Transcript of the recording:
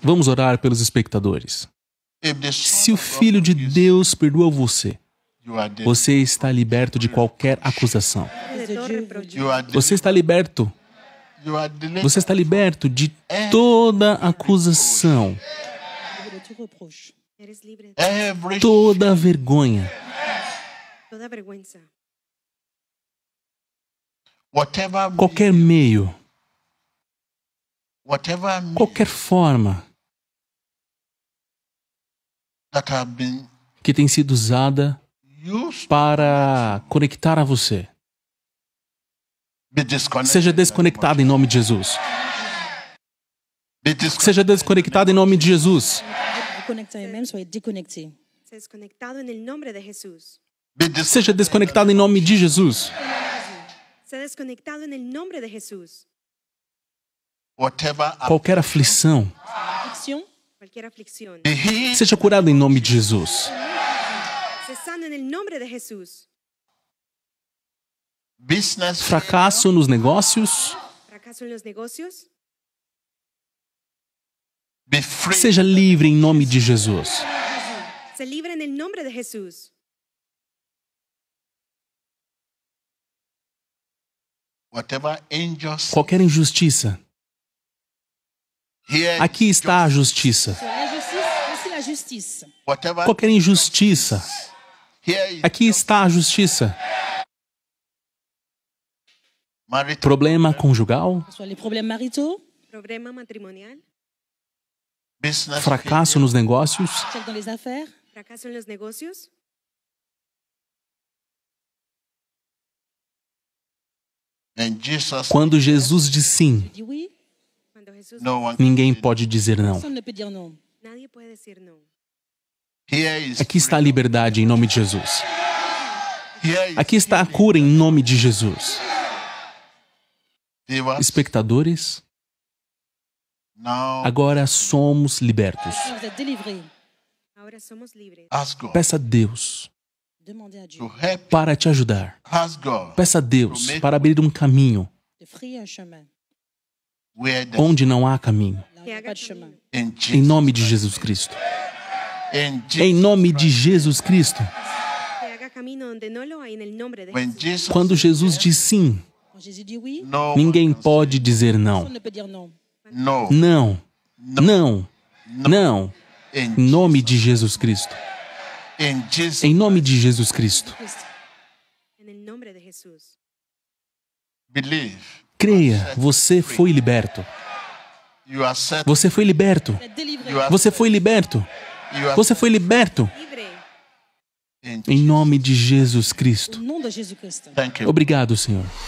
Vamos orar pelos espectadores. Se o Filho de Deus perdoa você, você está liberto de qualquer acusação. Você está liberto. Você está liberto de toda acusação. Toda vergonha. Qualquer meio qualquer forma que tem sido usada para conectar a você. Seja desconectado em nome de Jesus. Seja desconectado em nome de Jesus. Seja desconectado em nome de Jesus. Seja desconectado em nome de Jesus qualquer aflição, seja curado em nome de Jesus. Fracasso nos negócios. Seja livre em nome de Jesus. livre em nome de Jesus. Qualquer injustiça Aqui está a justiça. Qualquer injustiça. Aqui está a justiça. Problema conjugal? Problema matrimonial? Fracasso nos negócios? Fracasso nos negócios? Quando Jesus diz sim, Ninguém pode dizer não. Aqui está a liberdade em nome de Jesus. Aqui está a cura em nome de Jesus. Espectadores, agora somos libertos. Peça a Deus para te ajudar. Peça a Deus para abrir um caminho onde não há caminho. Em nome de Jesus Cristo. Em nome de Jesus Cristo. Quando Jesus diz sim, ninguém pode dizer não. Não. Não. Não. Em nome de Jesus Cristo. Em nome de Jesus Cristo. Creia, você foi liberto. Você foi liberto. Você foi liberto. Você foi liberto. Em nome de Jesus Cristo. Obrigado, Senhor.